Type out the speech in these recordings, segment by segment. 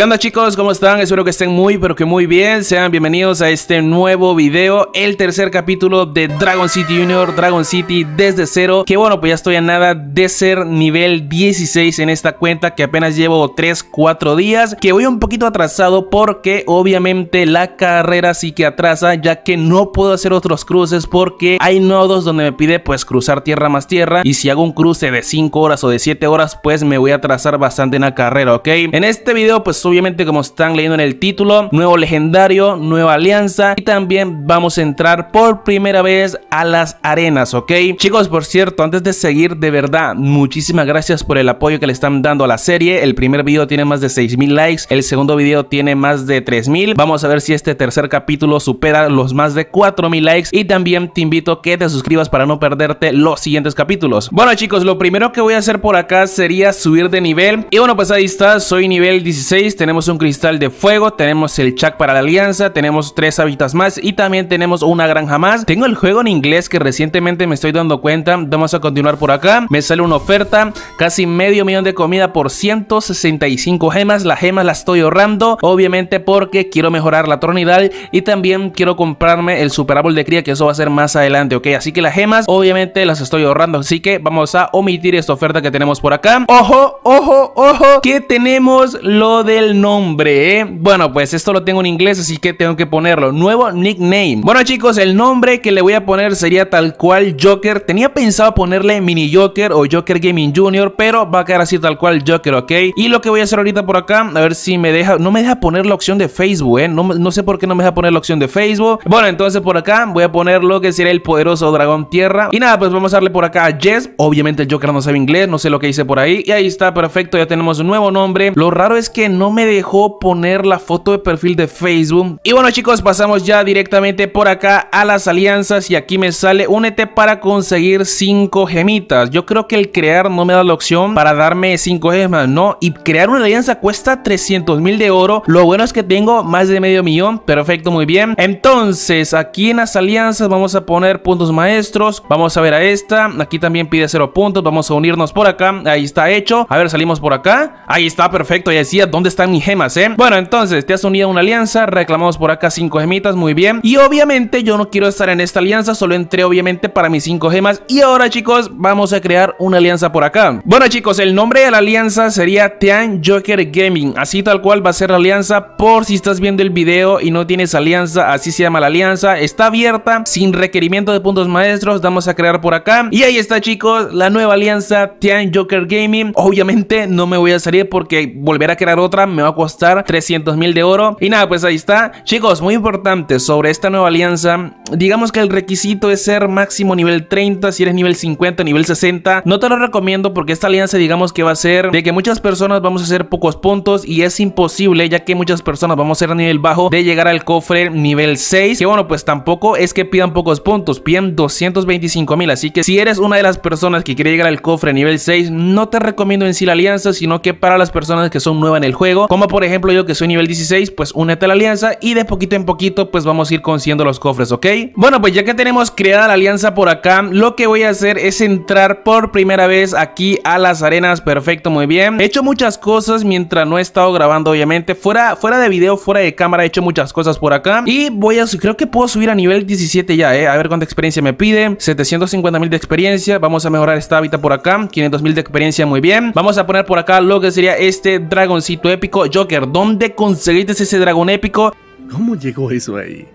¿Qué onda chicos? ¿Cómo están? Espero que estén muy pero que muy bien. Sean bienvenidos a este nuevo video, el tercer capítulo de Dragon City Junior, Dragon City desde cero. Que bueno, pues ya estoy a nada de ser nivel 16 en esta cuenta que apenas llevo 3, 4 días. Que voy un poquito atrasado porque obviamente la carrera sí que atrasa ya que no puedo hacer otros cruces porque hay nodos donde me pide pues cruzar tierra más tierra y si hago un cruce de 5 horas o de 7 horas pues me voy a atrasar bastante en la carrera, ¿ok? En este video pues obviamente como están leyendo en el título, nuevo legendario, nueva alianza y también vamos a entrar por primera vez a las arenas, ¿ok? Chicos, por cierto, antes de seguir, de verdad, muchísimas gracias por el apoyo que le están dando a la serie. El primer video tiene más de 6.000 likes, el segundo video tiene más de 3.000. Vamos a ver si este tercer capítulo supera los más de 4.000 likes y también te invito que te suscribas para no perderte los siguientes capítulos. Bueno chicos, lo primero que voy a hacer por acá sería subir de nivel y bueno pues ahí está, soy nivel 16 tenemos un cristal de fuego, tenemos el chak para la alianza, tenemos tres hábitats más y también tenemos una granja más. Tengo el juego en inglés que recientemente me estoy dando cuenta. Vamos a continuar por acá. Me sale una oferta, casi medio millón de comida por 165 gemas. Las gemas las estoy ahorrando, obviamente porque quiero mejorar la tronidad y también quiero comprarme el super árbol de cría que eso va a ser más adelante, ¿ok? Así que las gemas obviamente las estoy ahorrando, así que vamos a omitir esta oferta que tenemos por acá. Ojo, ojo, ojo, que tenemos lo de el nombre, ¿eh? Bueno, pues esto lo tengo en inglés, así que tengo que ponerlo. Nuevo nickname. Bueno, chicos, el nombre que le voy a poner sería tal cual Joker. Tenía pensado ponerle Mini Joker o Joker Gaming Junior, pero va a quedar así tal cual Joker, ¿ok? Y lo que voy a hacer ahorita por acá, a ver si me deja, no me deja poner la opción de Facebook, ¿eh? No, sé por qué no me deja poner la opción de Facebook. Bueno, entonces por acá voy a poner lo que sería el poderoso dragón tierra. Y nada, pues vamos a darle por acá a Jess. Obviamente el Joker no sabe inglés, no sé lo que hice por ahí. Y ahí está, perfecto, ya tenemos un nuevo nombre. Lo raro es que no me dejó poner la foto de perfil de Facebook. Y bueno chicos, pasamos ya directamente por acá a las alianzas y aquí me sale únete para conseguir 5 gemitas. Yo creo que el crear no me da la opción para darme 5 gemas, ¿no? Y crear una alianza cuesta 300 mil de oro. Lo bueno es que tengo más de medio millón. Perfecto, muy bien. Entonces, aquí en las alianzas vamos a poner puntos maestros. Vamos a ver a esta. Aquí también pide 0 puntos. Vamos a unirnos por acá. Ahí está hecho. A ver, salimos por acá. Ahí está, perfecto. Ya decía, ¿dónde está? están mis gemas, ¿eh? Bueno, entonces, te has unido a una alianza, reclamamos por acá cinco gemitas, muy bien. Y obviamente yo no quiero estar en esta alianza, solo entré obviamente para mis cinco gemas. Y ahora chicos, vamos a crear una alianza por acá. Bueno chicos, el nombre de la alianza sería Tian Joker Gaming. Así tal cual va a ser la alianza por si estás viendo el video y no tienes alianza, así se llama la alianza. Está abierta, sin requerimiento de puntos maestros, vamos a crear por acá. Y ahí está chicos, la nueva alianza Tian Joker Gaming. Obviamente no me voy a salir porque volver a crear otra me va a costar 300 mil de oro. Y nada, pues ahí está. Chicos, muy importante sobre esta nueva alianza. Digamos que el requisito es ser máximo nivel 30, si eres nivel 50, nivel 60. No te lo recomiendo porque esta alianza digamos que va a ser de que muchas personas vamos a hacer pocos puntos y es imposible ya que muchas personas vamos a ser a nivel bajo de llegar al cofre nivel 6. Que bueno, pues tampoco es que pidan pocos puntos, piden 225 mil. Así que si eres una de las personas que quiere llegar al cofre nivel 6, no te recomiendo en sí la alianza, sino que para las personas que son nuevas en el juego como por ejemplo yo que soy nivel 16, pues únete a la alianza y de poquito en poquito pues vamos a ir consiguiendo los cofres, ¿ok? Bueno, pues ya que tenemos creada la alianza por acá, lo que voy a hacer es entrar por primera vez aquí a las arenas, perfecto, muy bien. He hecho muchas cosas mientras no he estado grabando, obviamente, fuera, fuera de video, fuera de cámara, he hecho muchas cosas por acá y voy a, creo que puedo subir a nivel 17 ya, ¿eh? A ver cuánta experiencia me pide, 750 mil de experiencia, vamos a mejorar esta hábitat por acá, 500 mil de experiencia, muy bien. Vamos a poner por acá lo que sería este dragoncito épico Joker? ¿Dónde conseguiste ese dragón épico? ¿Cómo llegó eso ahí?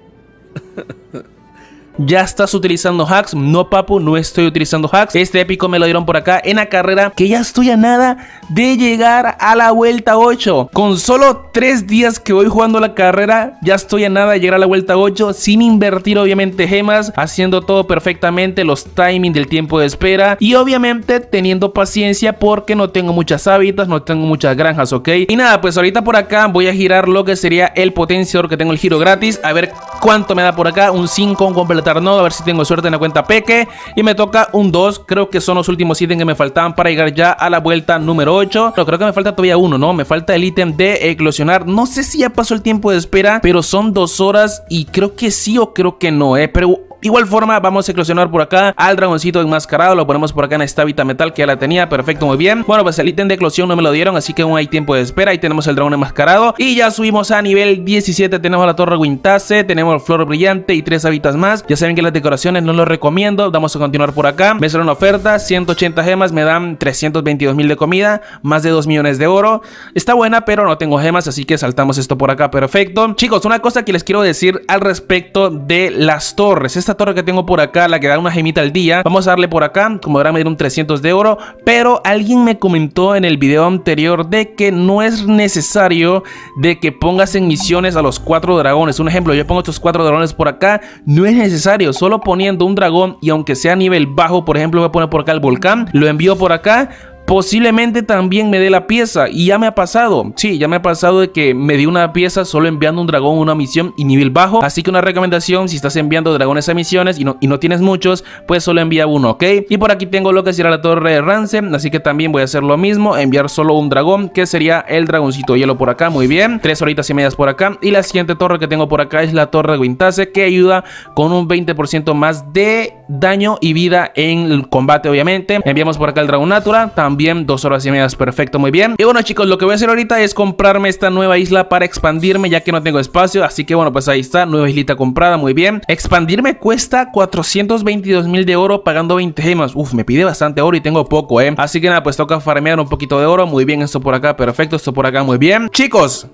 ya estás utilizando hacks. No, papu, no estoy utilizando hacks. Este épico me lo dieron por acá en la carrera que ya estoy a nada de llegar a la vuelta 8. Con solo 3 días que voy jugando la carrera, ya estoy a nada de llegar a la vuelta 8 sin invertir obviamente gemas, haciendo todo perfectamente, los timing del tiempo de espera y obviamente teniendo paciencia porque no tengo muchas hábitats, no tengo muchas granjas, ¿ok? Y nada, pues ahorita por acá voy a girar lo que sería el potenciador que tengo el giro gratis, a ver cuánto me da por acá, un 5, un completo a ver si tengo suerte en la cuenta Peque. Y me toca un 2, creo que son los últimos ítems que me faltaban para llegar ya a la vuelta número 8. Pero creo que me falta todavía uno, ¿no? Me falta el ítem de eclosionar. No sé si ya pasó el tiempo de espera, pero son dos horas y creo que sí o creo que no, ¿eh? Pero igual forma, vamos a eclosionar por acá al dragoncito enmascarado. Lo ponemos por acá en esta habita metal que ya la tenía. Perfecto, muy bien. Bueno, pues el ítem de eclosión no me lo dieron, así que aún hay tiempo de espera. Ahí tenemos el dragón enmascarado. Y ya subimos a nivel 17. Tenemos la torre Wintase, tenemos flor brillante y tres habitas más. Ya saben que las decoraciones no los recomiendo. Vamos a continuar por acá. Me sale una oferta, 180 gemas, me dan 322 mil de comida, más de 2 millones de oro. Está buena, pero no tengo gemas, así que saltamos esto por acá. Perfecto. Chicos, una cosa que les quiero decir al respecto de las torres. Esta torre que tengo por acá, la que da una gemita al día, vamos a darle por acá, como verán me un 300 de oro, pero alguien me comentó en el video anterior de que no es necesario de que pongas en misiones a los cuatro dragones, un ejemplo, yo pongo estos cuatro dragones por acá, no es necesario, solo poniendo un dragón y aunque sea a nivel bajo, por ejemplo voy a poner por acá el volcán, lo envío por acá, Posiblemente también me dé la pieza y ya me ha pasado. Sí, ya me ha pasado de que me di una pieza solo enviando un dragón a una misión y nivel bajo. Así que una recomendación, si estás enviando dragones a misiones y no, y no tienes muchos, pues solo envía uno, ¿ok? Y por aquí tengo lo que será la torre de Rance así que también voy a hacer lo mismo, enviar solo un dragón, que sería el dragoncito hielo por acá, muy bien. Tres horitas y medias por acá. Y la siguiente torre que tengo por acá es la torre de que ayuda con un 20% más de daño y vida en el combate, obviamente. Enviamos por acá el dragón natura, también bien, dos horas y media perfecto, muy bien. Y bueno chicos, lo que voy a hacer ahorita es comprarme esta nueva isla para expandirme ya que no tengo espacio, así que bueno, pues ahí está, nueva islita comprada, muy bien. Expandirme cuesta 422 mil de oro pagando 20 gemas, uf, me pide bastante oro y tengo poco, eh. Así que nada, pues toca farmear un poquito de oro, muy bien, esto por acá, perfecto, esto por acá, muy bien. Chicos,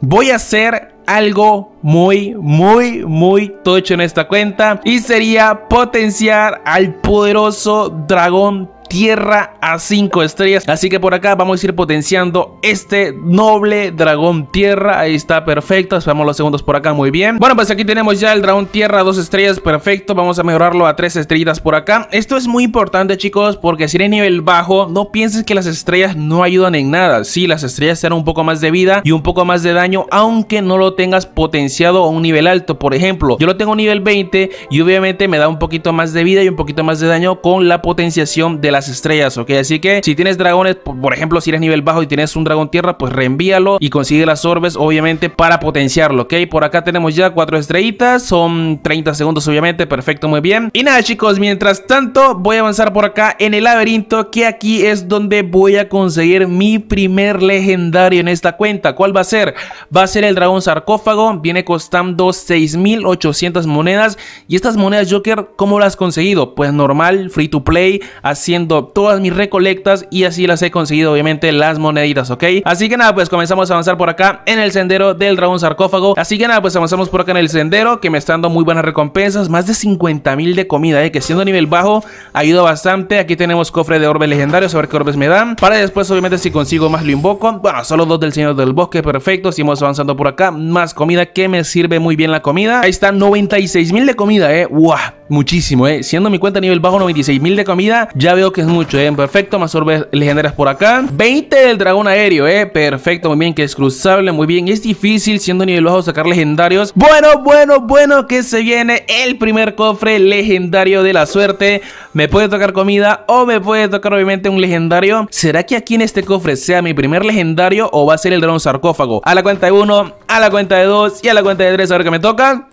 voy a hacer algo muy, muy, muy tocho en esta cuenta y sería potenciar al poderoso dragón tierra a 5 estrellas. Así que por acá vamos a ir potenciando este noble dragón tierra. Ahí está, perfecto. Esperamos los segundos por acá, muy bien. Bueno, pues aquí tenemos ya el dragón tierra a 2 estrellas, perfecto. Vamos a mejorarlo a 3 estrellas por acá. Esto es muy importante, chicos, porque si eres nivel bajo, no pienses que las estrellas no ayudan en nada. Sí, las estrellas te dan un poco más de vida y un poco más de daño, aunque no lo tengas potenciado a un nivel alto. Por ejemplo, yo lo tengo nivel 20 y obviamente me da un poquito más de vida y un poquito más de daño con la potenciación de las estrellas, ¿ok? Así que si tienes dragones, por ejemplo, si eres nivel bajo y tienes un dragón tierra, pues reenvíalo y consigue las orbes, obviamente, para potenciarlo, ¿ok? Por acá tenemos ya cuatro estrellitas, son 30 segundos, obviamente, perfecto, muy bien. Y nada, chicos, mientras tanto, voy a avanzar por acá en el laberinto, que aquí es donde voy a conseguir mi primer legendario en esta cuenta. ¿Cuál va a ser? Va a ser el dragón sarcófago, viene costando 6.800 monedas y estas monedas Joker, ¿cómo las has conseguido? Pues normal, free to play, haciendo todas mis recolectas y así las he conseguido obviamente las moneditas, ¿ok? Así que nada, pues comenzamos a avanzar por acá en el sendero del dragón sarcófago. Así que nada, pues avanzamos por acá en el sendero que me está dando muy buenas recompensas, más de 50 mil de comida, ¿eh? que siendo nivel bajo ayuda bastante. Aquí tenemos cofre de orbes legendarios, a ver qué orbes me dan. Para después obviamente si consigo más lo invoco. Bueno, solo dos del señor del bosque, perfecto. Seguimos avanzando por acá, más comida que me sirve muy bien la comida. Ahí está 96 mil de comida, ¿eh? guau muchísimo, ¿eh? Siendo mi cuenta nivel bajo 96.000 de comida, ya veo que es mucho, ¿eh? Perfecto, más orbes legendarias por acá. 20 del dragón aéreo, ¿eh? Perfecto, muy bien, que es cruzable, muy bien. Es difícil siendo nivel bajo sacar legendarios. Bueno, bueno, bueno, que se viene el primer cofre legendario de la suerte. Me puede tocar comida o me puede tocar obviamente un legendario. ¿Será que aquí en este cofre sea mi primer legendario o va a ser el dragón sarcófago? A la cuenta de uno, a la cuenta de dos y a la cuenta de tres, a ver qué me toca.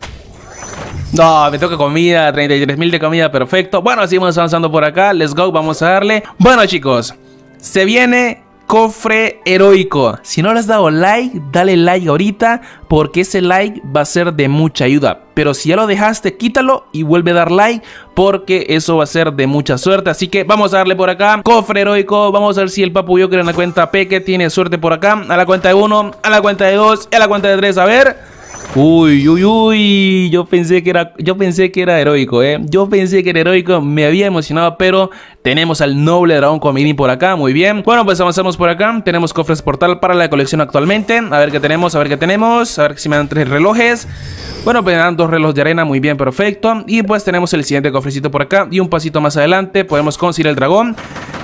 No, me toca comida, 33.000 de comida, perfecto. Bueno, seguimos avanzando por acá, let's go, vamos a darle. Bueno chicos, se viene cofre heroico. Si no le has dado like, dale like ahorita porque ese like va a ser de mucha ayuda. Pero si ya lo dejaste, quítalo y vuelve a dar like porque eso va a ser de mucha suerte. Así que vamos a darle por acá. Cofre heroico. Vamos a ver si el papu creo en la cuenta P que tiene suerte por acá. A la cuenta de 1, a la cuenta de 2, a la cuenta de 3. A ver. Uy, uy, uy, yo pensé que era, yo pensé que era heroico, eh. Yo pensé que era heroico, me había emocionado, pero tenemos al noble dragón mini por acá, muy bien. Bueno, pues avanzamos por acá, tenemos cofres portal para la colección actualmente. A ver qué tenemos, a ver qué tenemos, a ver si me dan tres relojes. Bueno, pues me dan dos relojes de arena, muy bien, perfecto. Y pues tenemos el siguiente cofrecito por acá y un pasito más adelante podemos conseguir el dragón.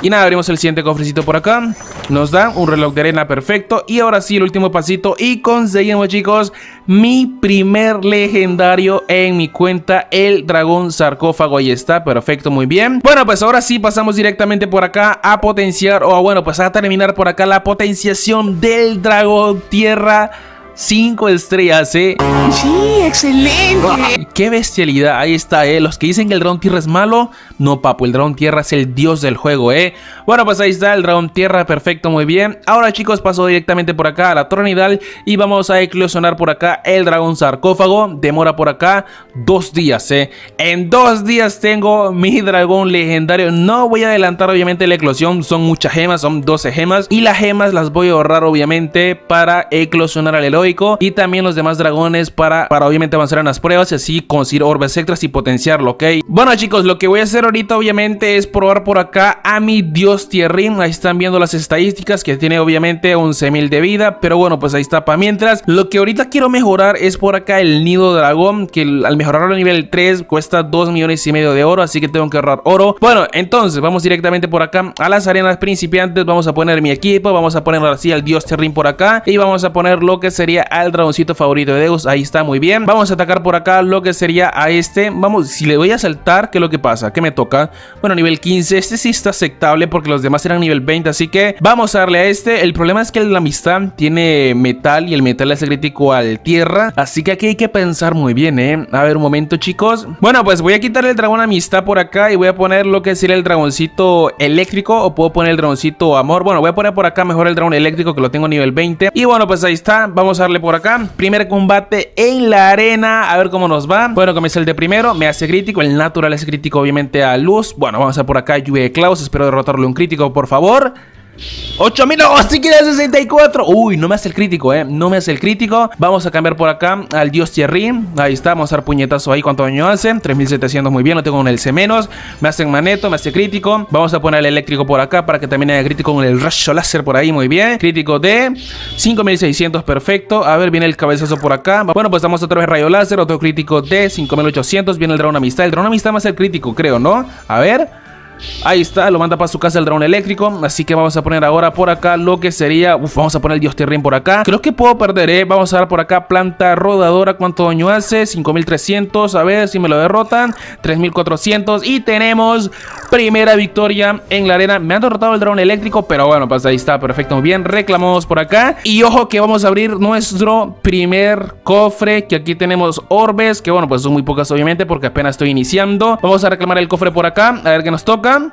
Y nada, abrimos el siguiente cofrecito por acá. Nos da un reloj de arena perfecto. Y ahora sí, el último pasito. Y conseguimos, chicos, mi primer legendario en mi cuenta, el dragón sarcófago. Ahí está, perfecto, muy bien. Bueno, pues ahora sí pasamos directamente por acá a potenciar, o bueno, pues a terminar por acá la potenciación del dragón tierra 5 estrellas, ¿eh? Sí, excelente. ¡Qué bestialidad! Ahí está, ¿eh? Los que dicen que el Dragón Tierra es malo, no, papu, el Dragón Tierra es el dios del juego, ¿eh? Bueno, pues ahí está, el Dragón Tierra, perfecto, muy bien. Ahora, chicos, paso directamente por acá a la nidal y vamos a eclosionar por acá el Dragón Sarcófago. Demora por acá dos días, ¿eh? En dos días tengo mi Dragón Legendario. No voy a adelantar, obviamente, la eclosión. Son muchas gemas, son 12 gemas. Y las gemas las voy a ahorrar, obviamente, para eclosionar al Eloy y también los demás dragones para, para obviamente avanzar en las pruebas y así conseguir orbes extras y potenciarlo, ¿ok? Bueno chicos, lo que voy a hacer ahorita obviamente es probar por acá a mi dios Tierrin, ahí están viendo las estadísticas que tiene obviamente 11.000 de vida, pero bueno, pues ahí está para mientras. Lo que ahorita quiero mejorar es por acá el nido dragón, que al mejorarlo a nivel 3 cuesta 2 millones y medio de oro, así que tengo que ahorrar oro. Bueno, entonces vamos directamente por acá a las arenas principiantes, vamos a poner mi equipo, vamos a poner así al dios Tierrin por acá y vamos a poner lo que sería al dragoncito favorito de Deus. Ahí está, muy bien. Vamos a atacar por acá lo que sería a este. Vamos, si le voy a saltar, ¿qué es lo que pasa? ¿Qué me toca? Bueno, nivel 15. Este sí está aceptable porque los demás eran nivel 20, así que vamos a darle a este. El problema es que la amistad tiene metal y el metal hace crítico al tierra, así que aquí hay que pensar muy bien, ¿eh? A ver, un momento, chicos. Bueno, pues voy a quitarle el dragón amistad por acá y voy a poner lo que sería el dragoncito eléctrico o puedo poner el dragoncito amor. Bueno, voy a poner por acá mejor el dragón eléctrico que lo tengo nivel 20. Y bueno, pues ahí está. Vamos a por acá. Primer combate en la arena. A ver cómo nos va. Bueno, comienza el de primero. Me hace crítico. El natural es crítico, obviamente, a Luz. Bueno, vamos a por acá. Lluvia de Klaus. Espero derrotarle un crítico, por favor. ¡8.000! ¡Así que 64! Uy, no me hace el crítico, eh No me hace el crítico Vamos a cambiar por acá al dios Thierry Ahí está, vamos a dar puñetazo ahí ¿Cuánto daño hace? 3.700, muy bien No tengo un el C menos Me hacen maneto, me hace crítico Vamos a poner el eléctrico por acá Para que también haya crítico con el rayo láser por ahí Muy bien Crítico de 5.600, perfecto A ver, viene el cabezazo por acá Bueno, pues damos otra vez rayo láser Otro crítico de 5.800 Viene el dragón amistad El dragón amistad a el crítico, creo, ¿no? A ver Ahí está, lo manda para su casa el dron eléctrico. Así que vamos a poner ahora por acá lo que sería. Uf, vamos a poner el dios terreno por acá. Creo que puedo perder, ¿eh? Vamos a dar por acá planta rodadora. ¿Cuánto daño hace? 5300. A ver si me lo derrotan. 3400. Y tenemos primera victoria en la arena. Me han derrotado el dron eléctrico, pero bueno, pues ahí está. Perfecto, muy bien. Reclamamos por acá. Y ojo que vamos a abrir nuestro primer cofre. Que aquí tenemos orbes. Que bueno, pues son muy pocas, obviamente, porque apenas estoy iniciando. Vamos a reclamar el cofre por acá. A ver qué nos toca. kan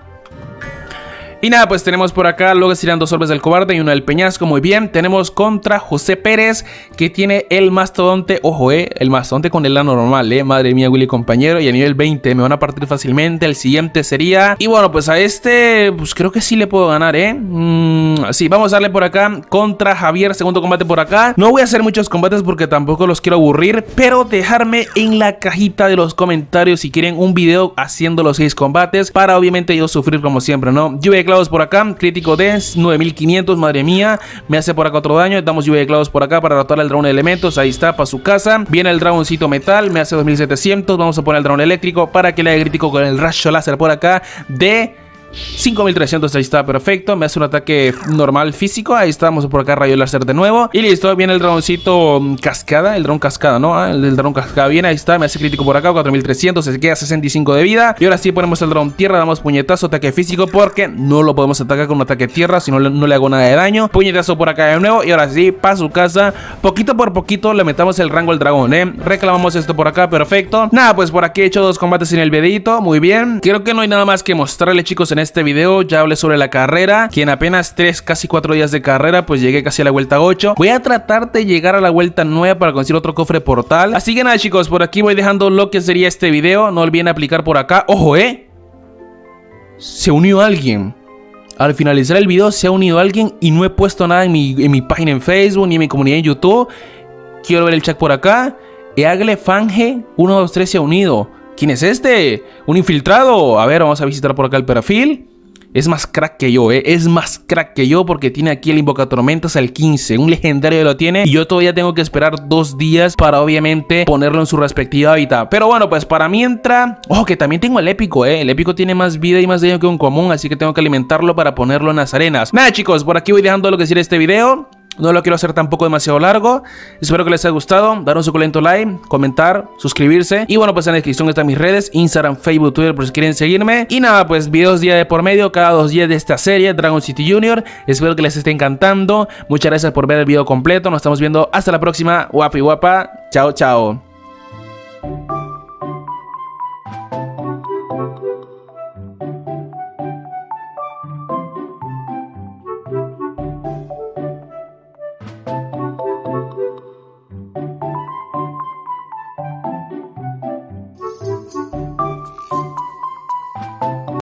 Y nada, pues tenemos por acá, luego serían dos orbes del cobarde y uno del peñasco, muy bien. Tenemos contra José Pérez, que tiene el mastodonte, ojo, eh, el mastodonte con el lano normal, eh, madre mía, Willy compañero. Y a nivel 20 me van a partir fácilmente, el siguiente sería... Y bueno, pues a este, pues creo que sí le puedo ganar, eh. Mm, sí, vamos a darle por acá contra Javier, segundo combate por acá. No voy a hacer muchos combates porque tampoco los quiero aburrir, pero dejarme en la cajita de los comentarios si quieren un video haciendo los seis combates para obviamente yo sufrir como siempre, ¿no? Yo voy a Clavos por acá. Crítico de 9500, madre mía. Me hace por acá otro daño. Damos lluvia de clavos por acá para rotar al dragón de elementos. Ahí está, para su casa. Viene el dragoncito metal, me hace 2700. Vamos a poner el dragón eléctrico para que le haga crítico con el rayo láser por acá de 5300, ahí está perfecto. Me hace un ataque normal físico. Ahí estamos por acá, rayo láser de nuevo. Y listo, viene el dragoncito mm, cascada. El dragón cascada, ¿no? Ah, el, dragón cascada viene. Ahí está, me hace crítico por acá. 4300, se queda 65 de vida. Y ahora sí ponemos el dragón tierra. Damos puñetazo, ataque físico. Porque no lo podemos atacar con un ataque tierra. Si no, no le hago nada de daño. Puñetazo por acá de nuevo. Y ahora sí, para su casa. Poquito por poquito le metamos el rango al dragón, ¿eh? Reclamamos esto por acá, perfecto. Nada, pues por aquí he hecho dos combates en el videito. Muy bien. Creo que no hay nada más que mostrarle, chicos, en este video ya hablé sobre la carrera, que en apenas 3, casi 4 días de carrera, pues llegué casi a la vuelta 8. Voy a tratar de llegar a la vuelta 9 para conseguir otro cofre portal. Así que nada chicos, por aquí voy dejando lo que sería este video. No olviden aplicar por acá. ¡Ojo, eh! Se unió alguien. Al finalizar el video se ha unido alguien y no he puesto nada en mi, en mi página en Facebook ni en mi comunidad en YouTube. Quiero ver el chat por acá. Eagle Fange 123 se ha unido. ¿Quién es este? Un infiltrado. A ver, vamos a visitar por acá el perfil. Es más crack que yo, ¿eh? Es más crack que yo porque tiene aquí el Invocatormentas al 15. Un legendario lo tiene. Y yo todavía tengo que esperar dos días para obviamente ponerlo en su respectiva hábitat. Pero bueno, pues para mientras... Ojo, que también tengo el épico, ¿eh? El épico tiene más vida y más daño que un común. Así que tengo que alimentarlo para ponerlo en las arenas. Nada, chicos, por aquí voy dejando lo que decir este video. No lo quiero hacer tampoco demasiado largo. Espero que les haya gustado. Dar un suculento like, comentar, suscribirse. Y bueno, pues en la descripción están mis redes: Instagram, Facebook, Twitter, por si quieren seguirme. Y nada, pues videos día de por medio, cada dos días de esta serie, Dragon City Junior. Espero que les esté encantando. Muchas gracias por ver el video completo. Nos estamos viendo hasta la próxima. Guapi guapa. Chao, chao.